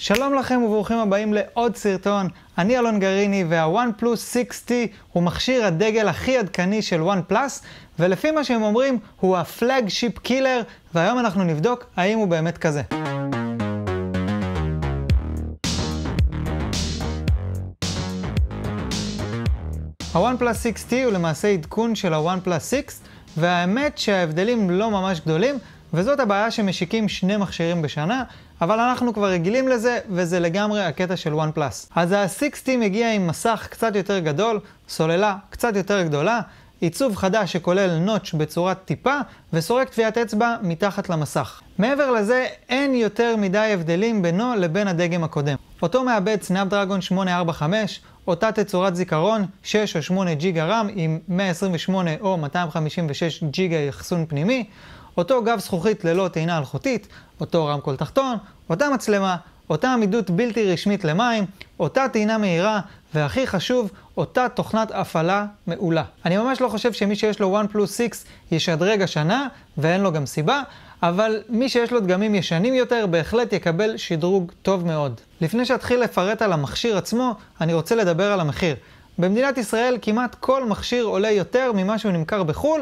שלום לכם וברוכים הבאים לעוד סרטון. אני אלון גריני והוואן פלוס 6T הוא מכשיר הדגל הכי עדכני של וואן פלאס, ולפי מה שהם אומרים הוא הפלאג שיפ קילר, והיום אנחנו נבדוק האם הוא באמת כזה. הוואן פלאס 6T הוא למעשה עדכון של הוואן פלאס 6, והאמת שההבדלים לא ממש גדולים, וזאת הבעיה שמשיקים שני מכשירים בשנה. אבל אנחנו כבר רגילים לזה, וזה לגמרי הקטע של וואן פלאס. אז ה-60 מגיע עם מסך קצת יותר גדול, סוללה קצת יותר גדולה, עיצוב חדש שכולל נוטש בצורת טיפה, וסורק טביעת אצבע מתחת למסך. מעבר לזה, אין יותר מדי הבדלים בינו לבין הדגם הקודם. אותו מעבד סנאפדרגון 845, אותה תצורת זיכרון, 6 או 8 ג'יגה רם עם 128 או 256 ג'יגה אחסון פנימי, אותו גב זכוכית ללא טעינה אלחוטית, אותו רמקול תחתון, אותה מצלמה, אותה עמידות בלתי רשמית למים, אותה טעינה מהירה, והכי חשוב, אותה תוכנת הפעלה מעולה. אני ממש לא חושב שמי שיש לו OnePlus 6 ישדרג השנה, ואין לו גם סיבה, אבל מי שיש לו דגמים ישנים יותר בהחלט יקבל שדרוג טוב מאוד. לפני שאתחיל לפרט על המכשיר עצמו, אני רוצה לדבר על המחיר. במדינת ישראל כמעט כל מכשיר עולה יותר ממה שהוא נמכר בחו"ל,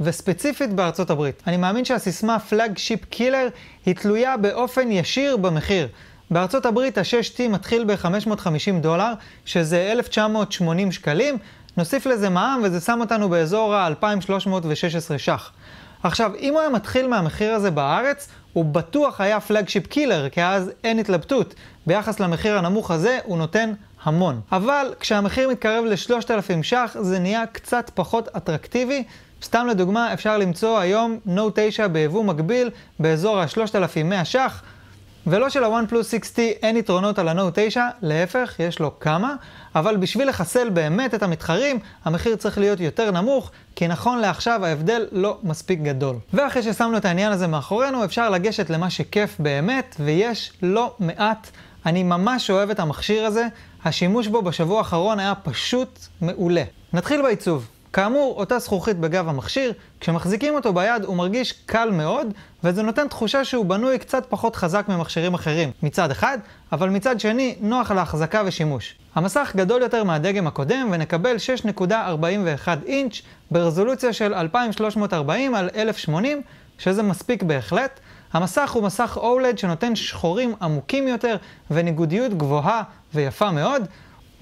וספציפית בארצות הברית. אני מאמין שהסיסמה פלאגשיפ קילר היא תלויה באופן ישיר במחיר. בארצות הברית ה-6T מתחיל ב-550 דולר, שזה 1,980 שקלים, נוסיף לזה מע"מ וזה שם אותנו באזור ה-2,316 ש"ח. עכשיו, אם הוא היה מתחיל מהמחיר הזה בארץ, הוא בטוח היה פלאגשיפ קילר, כי אז אין התלבטות. ביחס למחיר הנמוך הזה, הוא נותן המון. אבל כשהמחיר מתקרב ל-3,000 ש"ח, זה נהיה קצת פחות אטרקטיבי, סתם לדוגמה, אפשר למצוא היום נוט 9 ביבוא מקביל באזור ה-3,100 ש"ח, ולא שלוואן פלוס 6T אין יתרונות על הנוט 9, להפך, יש לו כמה, אבל בשביל לחסל באמת את המתחרים, המחיר צריך להיות יותר נמוך, כי נכון לעכשיו ההבדל לא מספיק גדול. ואחרי ששמנו את העניין הזה מאחורינו, אפשר לגשת למה שכיף באמת, ויש לא מעט. אני ממש אוהב את המכשיר הזה, השימוש בו בשבוע האחרון היה פשוט מעולה. נתחיל בעיצוב. כאמור, אותה זכוכית בגב המכשיר, כשמחזיקים אותו ביד הוא מרגיש קל מאוד, וזה נותן תחושה שהוא בנוי קצת פחות חזק ממכשירים אחרים, מצד אחד, אבל מצד שני, נוח להחזקה ושימוש. המסך גדול יותר מהדגם הקודם, ונקבל 6.41 אינץ' ברזולוציה של 2340 על 1080, שזה מספיק בהחלט. המסך הוא מסך אולד שנותן שחורים עמוקים יותר וניגודיות גבוהה ויפה מאוד,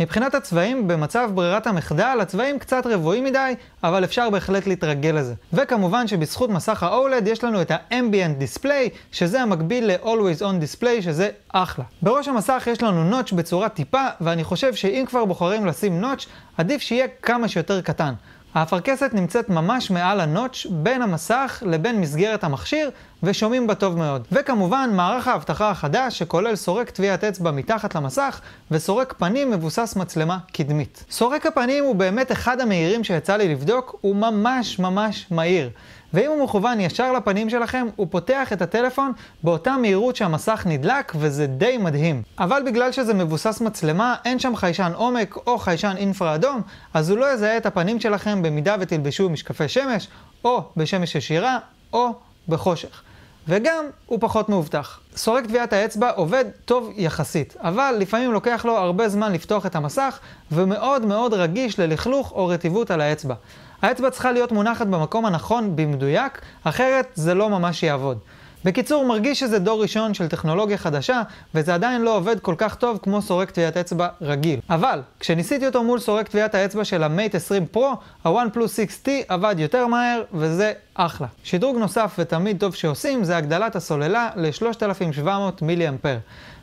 מבחינת הצבעים, במצב ברירת המחדל, הצבעים קצת רבועים מדי, אבל אפשר בהחלט להתרגל לזה. וכמובן שבזכות מסך ה-OLED יש לנו את ה-Ambient Display, שזה המקביל ל-Always On Display, שזה אחלה. בראש המסך יש לנו נוטש בצורה טיפה, ואני חושב שאם כבר בוחרים לשים נוטש, עדיף שיהיה כמה שיותר קטן. האפרכסת נמצאת ממש מעל הנוטש בין המסך לבין מסגרת המכשיר, ושומעים בה טוב מאוד. וכמובן, מערך האבטחה החדש, שכולל סורק טביעת אצבע מתחת למסך, וסורק פנים מבוסס מצלמה קדמית. סורק הפנים הוא באמת אחד המהירים שיצא לי לבדוק, הוא ממש ממש מהיר. ואם הוא מכוון ישר לפנים שלכם, הוא פותח את הטלפון באותה מהירות שהמסך נדלק, וזה די מדהים. אבל בגלל שזה מבוסס מצלמה, אין שם חיישן עומק או חיישן אינפרה אדום, אז הוא לא יזהה את הפנים שלכם במידה ותלבשו משקפי שמש, או בשמש ישירה, או בחושך. וגם הוא פחות מאובטח. סורק טביעת האצבע עובד טוב יחסית, אבל לפעמים לוקח לו הרבה זמן לפתוח את המסך, ומאוד מאוד רגיש ללכלוך או רטיבות על האצבע. האצבע צריכה להיות מונחת במקום הנכון במדויק, אחרת זה לא ממש יעבוד. בקיצור, מרגיש שזה דור ראשון של טכנולוגיה חדשה, וזה עדיין לא עובד כל כך טוב כמו סורק טביעת אצבע רגיל. אבל, כשניסיתי אותו מול סורק טביעת האצבע של המייט 20 פרו, הוואן פלוס 6T עבד יותר מהר, וזה אחלה. שדרוג נוסף ותמיד טוב שעושים, זה הגדלת הסוללה ל-3700 מילי אמפר.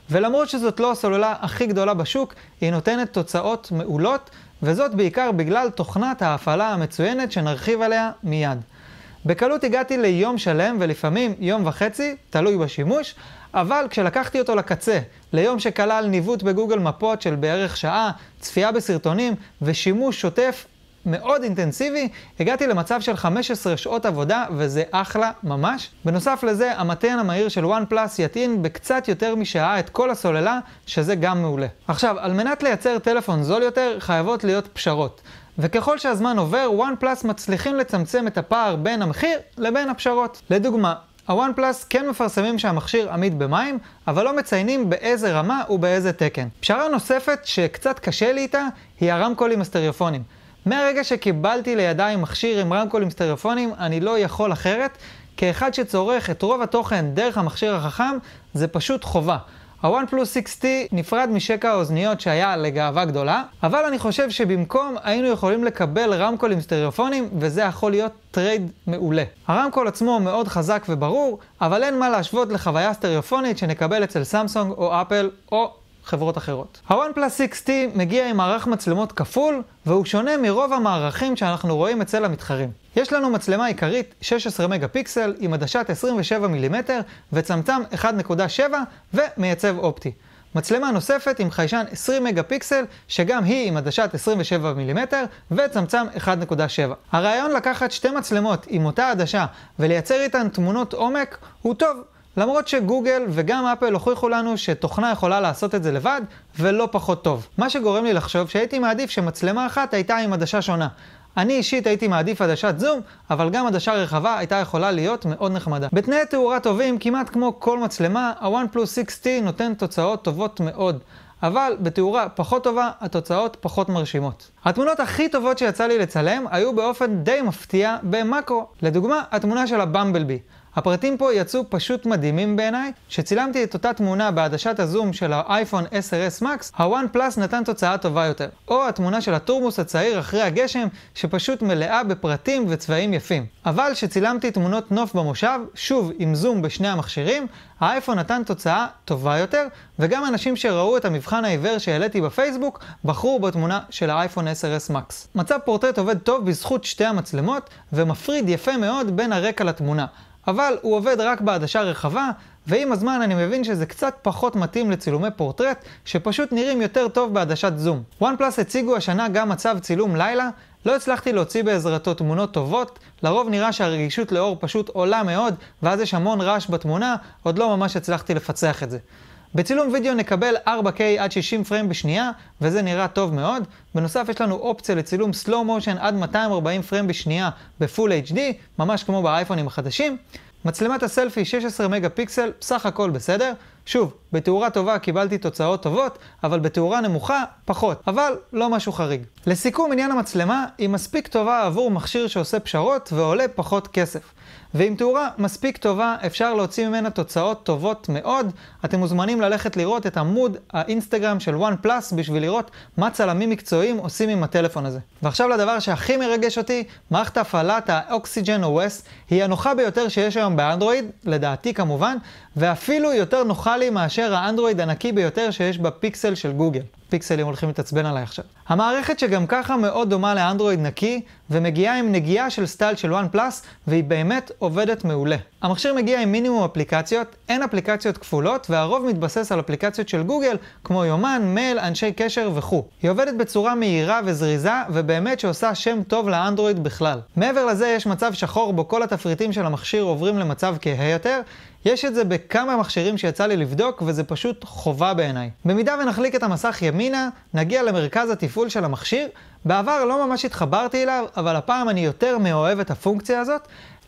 ולמרות שזאת לא הסוללה הכי גדולה בשוק, היא נותנת תוצאות מעולות, וזאת בעיקר בגלל תוכנת ההפעלה המצוינת שנרחיב עליה מיד. בקלות הגעתי ליום שלם ולפעמים יום וחצי, תלוי בשימוש, אבל כשלקחתי אותו לקצה, ליום שכלל ניווט בגוגל מפות של בערך שעה, צפייה בסרטונים ושימוש שוטף מאוד אינטנסיבי, הגעתי למצב של 15 שעות עבודה, וזה אחלה ממש. בנוסף לזה, המתן המהיר של וואן פלאס יטעין בקצת יותר משעה את כל הסוללה, שזה גם מעולה. עכשיו, על מנת לייצר טלפון זול יותר, חייבות להיות פשרות. וככל שהזמן עובר, וואן פלאס מצליחים לצמצם את הפער בין המחיר לבין הפשרות. לדוגמה, הוואן פלאס כן מפרסמים שהמכשיר עמיד במים, אבל לא מציינים באיזה רמה ובאיזה תקן. פשרה נוספת שקצת קשה לי איתה, היא הרמקולים הסטריאופונים. מהרגע שקיבלתי לידיי מכשיר עם רמקולים סטריאופונים, אני לא יכול אחרת. כאחד שצורך את רוב התוכן דרך המכשיר החכם, זה פשוט חובה. הוואן פלוס 6T נפרד משקע האוזניות שהיה לגאווה גדולה, אבל אני חושב שבמקום היינו יכולים לקבל רמקולים סטריאופונים, וזה יכול להיות טרייד מעולה. הרמקול עצמו מאוד חזק וברור, אבל אין מה להשוות לחוויה סטריאופונית שנקבל אצל סמסונג או אפל או חברות אחרות. הוואן פלאס 6T מגיע עם מערך מצלמות כפול, והוא שונה מרוב המערכים שאנחנו רואים אצל המתחרים. יש לנו מצלמה עיקרית 16 מגה פיקסל עם עדשת 27 מילימטר וצמצם 1.7 ומייצב אופטי. מצלמה נוספת עם חיישן 20 מגה פיקסל, שגם היא עם עדשת 27 מילימטר וצמצם 1.7. הרעיון לקחת שתי מצלמות עם אותה עדשה ולייצר איתן תמונות עומק הוא טוב, למרות שגוגל וגם אפל הוכיחו לנו שתוכנה יכולה לעשות את זה לבד, ולא פחות טוב. מה שגורם לי לחשוב שהייתי מעדיף שמצלמה אחת הייתה עם עדשה שונה. אני אישית הייתי מעדיף עדשת זום, אבל גם עדשה רחבה הייתה יכולה להיות מאוד נחמדה. בתנאי תאורה טובים, כמעט כמו כל מצלמה, ה-OnePlus 6T נותן תוצאות טובות מאוד. אבל בתאורה פחות טובה, התוצאות פחות מרשימות. התמונות הכי טובות שיצא לי לצלם היו באופן די מפתיע במאקרו. לדוגמה, התמונה של הבמבלבי. הפרטים פה יצאו פשוט מדהימים בעיניי. כשצילמתי את אותה תמונה בעדשת הזום של האייפון 10S Max, הוואן פלאס נתן תוצאה טובה יותר. או התמונה של הטורמוס הצעיר אחרי הגשם, שפשוט מלאה בפרטים וצבעים יפים. אבל כשצילמתי תמונות נוף במושב, שוב עם זום בשני המכשירים, האייפון נתן תוצאה טובה יותר, וגם אנשים שראו את המבחן העיוור שהעליתי בפייסבוק, בחרו בתמונה של האייפון 10S Max. מצב פורטרט עובד טוב בזכות שתי המצלמות, ומפריד יפה מאוד בין הרקע לתמונה. אבל הוא עובד רק בעדשה רחבה, ועם הזמן אני מבין שזה קצת פחות מתאים לצילומי פורטרט, שפשוט נראים יותר טוב בעדשת זום. וואן פלאס הציגו השנה גם מצב צילום לילה, לא הצלחתי להוציא בעזרתו תמונות טובות, לרוב נראה שהרגישות לאור פשוט עולה מאוד, ואז יש המון רעש בתמונה, עוד לא ממש הצלחתי לפצח את זה. בצילום וידאו נקבל 4K עד 60 פריים בשנייה, וזה נראה טוב מאוד. בנוסף יש לנו אופציה לצילום סלואו מושן עד 240 פריים בשנייה בפול HD, ממש כמו באייפונים החדשים. מצלמת הסלפי 16 מגה פיקסל, סך הכל בסדר. שוב, בתאורה טובה קיבלתי תוצאות טובות, אבל בתאורה נמוכה, פחות. אבל לא משהו חריג. לסיכום עניין המצלמה, היא מספיק טובה עבור מכשיר שעושה פשרות ועולה פחות כסף. ועם תאורה מספיק טובה אפשר להוציא ממנה תוצאות טובות מאוד. אתם מוזמנים ללכת לראות את עמוד האינסטגרם של וואן פלאס בשביל לראות מה צלמים מקצועיים עושים עם הטלפון הזה. ועכשיו לדבר שהכי מרגש אותי, מערכת הפעלת האוקסיג'ן OS היא הנוחה ביותר שיש היום באנדרואיד, לדעתי כמובן, ואפילו יותר נוחה מאשר האנדרואיד הנקי ביותר שיש בפיקסל של גוגל. פיקסלים הולכים להתעצבן עליי עכשיו. המערכת שגם ככה מאוד דומה לאנדרואיד נקי, ומגיעה עם נגיעה של סטייל של וואן פלאס, והיא באמת עובדת מעולה. המכשיר מגיע עם מינימום אפליקציות, אין אפליקציות כפולות, והרוב מתבסס על אפליקציות של גוגל, כמו יומן, מייל, אנשי קשר וכו'. היא עובדת בצורה מהירה וזריזה, ובאמת שעושה שם טוב לאנדרואיד בכלל. מעבר לזה יש מצב שחור בו כל התפריטים של המכשיר עוברים למצב כהה יותר, יש את זה בכמה מכשירים שיצא לי לבדוק, וזה פשוט חובה בעיניי. במידה ונחליק את המסך ימינה, נגיע למרכז התפעול התפעול של המכשיר. בעבר לא ממש התחברתי אליו, אבל הפעם אני יותר מאוהב את הפונקציה הזאת.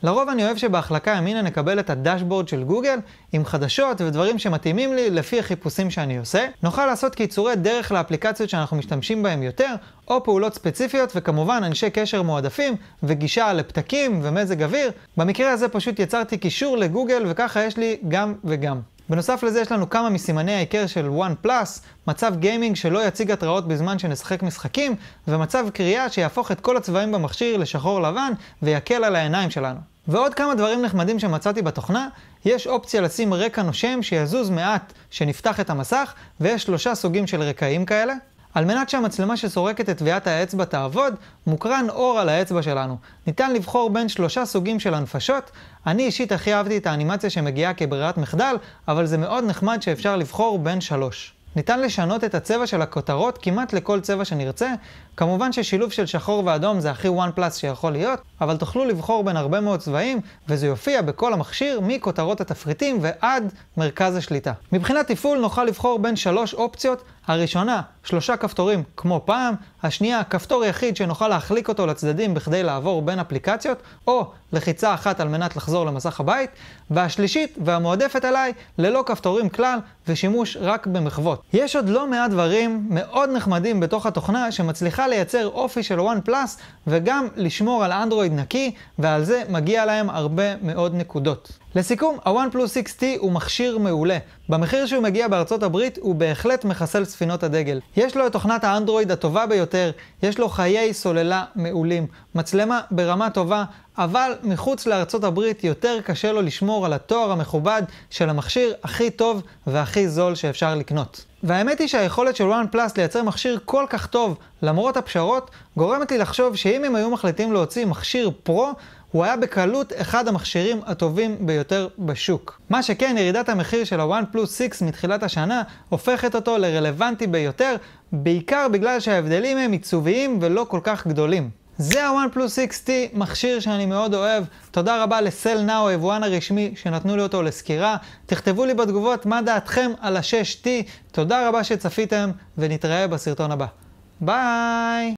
לרוב אני אוהב שבהחלקה ימינה נקבל את הדשבורד של גוגל, עם חדשות ודברים שמתאימים לי לפי החיפושים שאני עושה. נוכל לעשות קיצורי דרך לאפליקציות שאנחנו משתמשים בהן יותר, או פעולות ספציפיות, וכמובן אנשי קשר מועדפים, וגישה לפתקים ומזג אוויר. במקרה הזה פשוט יצרתי קישור לגוגל, וככה יש לי גם וגם. בנוסף לזה יש לנו כמה מסימני ההיכר של וואן פלאס, מצב גיימינג שלא יציג התראות בזמן שנשחק משחקים, ומצב קריאה שיהפוך את כל הצבעים במכשיר לשחור לבן ויקל על העיניים שלנו. ועוד כמה דברים נחמדים שמצאתי בתוכנה, יש אופציה לשים רקע נושם שיזוז מעט שנפתח את המסך, ויש שלושה סוגים של רקעים כאלה. על מנת שהמצלמה שסורקת את טביעת האצבע תעבוד, מוקרן אור על האצבע שלנו. ניתן לבחור בין שלושה סוגים של הנפשות. אני אישית הכי אהבתי את האנימציה שמגיעה כברירת מחדל, אבל זה מאוד נחמד שאפשר לבחור בין שלוש. ניתן לשנות את הצבע של הכותרות כמעט לכל צבע שנרצה, כמובן ששילוב של שחור ואדום זה הכי וואן פלאס שיכול להיות, אבל תוכלו לבחור בין הרבה מאוד צבעים, וזה יופיע בכל המכשיר מכותרות התפריטים ועד מרכז השליטה. מבחינת תפעול נוכל לבחור בין שלוש אופציות, הראשונה, שלושה כפתורים כמו פעם, השנייה, כפתור יחיד שנוכל להחליק אותו לצדדים בכדי לעבור בין אפליקציות, או לחיצה אחת על מנת לחזור למסך הבית, והשלישית והמועדפת עליי, ללא כפתורים כלל ושימוש רק במחוות. יש עוד לא מעט דברים מאוד נחמדים בתוך התוכנה שמצליחה מצליחה לייצר אופי של וואן פלאס וגם לשמור על אנדרואיד נקי, ועל זה מגיע להם הרבה מאוד נקודות. לסיכום, הוואן פלוס 6T הוא מכשיר מעולה. במחיר שהוא מגיע בארצות הברית, הוא בהחלט מחסל ספינות הדגל. יש לו את תוכנת האנדרואיד הטובה ביותר, יש לו חיי סוללה מעולים, מצלמה ברמה טובה, אבל מחוץ לארצות הברית יותר קשה לו לשמור על התואר המכובד של המכשיר הכי טוב והכי זול שאפשר לקנות. והאמת היא שהיכולת של וואן פלאס לייצר מכשיר כל כך טוב, למרות הפשרות, גורמת לי לחשוב שאם הם היו מחליטים להוציא מכשיר פרו, הוא היה בקלות אחד המכשירים הטובים ביותר בשוק. מה שכן, ירידת המחיר של הוואן פלוס 6 מתחילת השנה הופכת אותו לרלוונטי ביותר, בעיקר בגלל שההבדלים הם עיצוביים ולא כל כך גדולים. זה הוואן פלוס 6T, מכשיר שאני מאוד אוהב. תודה רבה לסל נאו, היבואן הרשמי, שנתנו לי אותו לסקירה. תכתבו לי בתגובות מה דעתכם על ה-6T. תודה רבה שצפיתם, ונתראה בסרטון הבא. ביי!